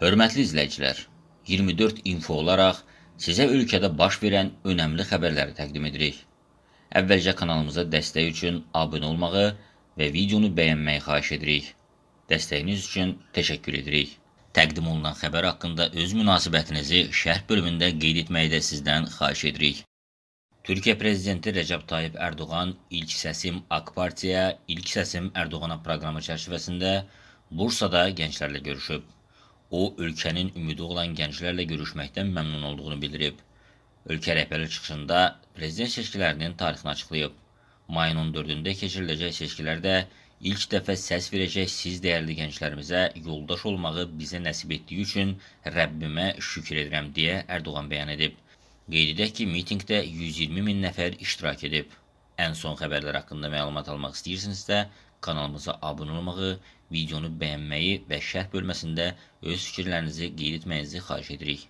Hörmətli izləyicilər, 24 info olaraq sizə ölkədə baş verən önəmli xəbərləri təqdim edirik. Əvvəlcə kanalımıza dəstək üçün abunə olmağı və videonu bəyənməyi xahiş edirik. Dəstəyiniz üçün təşəkkür edirik. Təqdim olunan xəbər haqqında öz münasibətinizi şərh bölümündə qeyd etməyi də sizdən xahiş edirik. Türkiyə Prezidenti Rəcəb Tayyib Ərdoğan İlk Səsim AK Partiya, İlk Səsim Ərdoğana proqramı çərçivəsində Bursada gənclərlə görüşüb. O, ölkənin ümidi olan gənclərlə görüşməkdən məmnun olduğunu bildirib. Ölkə rəhbəri çıxışında prezident seçkilərinin tarixini açıqlayıb. Mayın 14-də keçiriləcək seçkilərdə ilk dəfə səs verəcək siz dəyərli gənclərimizə yoldaş olmağı bizə nəsib etdiyi üçün Rəbbimə şükür edirəm deyə Ərdoğan bəyan edib. Qeyd edək ki, mitingdə 120 min nəfər iştirak edib. Ən son xəbərlər haqqında məlumat almaq istəyirsinizsə, Kanalımıza abunə olmağı, videonu bəyənməyi və şərh bölməsində öz fikirlərinizi qeyd etməyinizi xahiş edirik.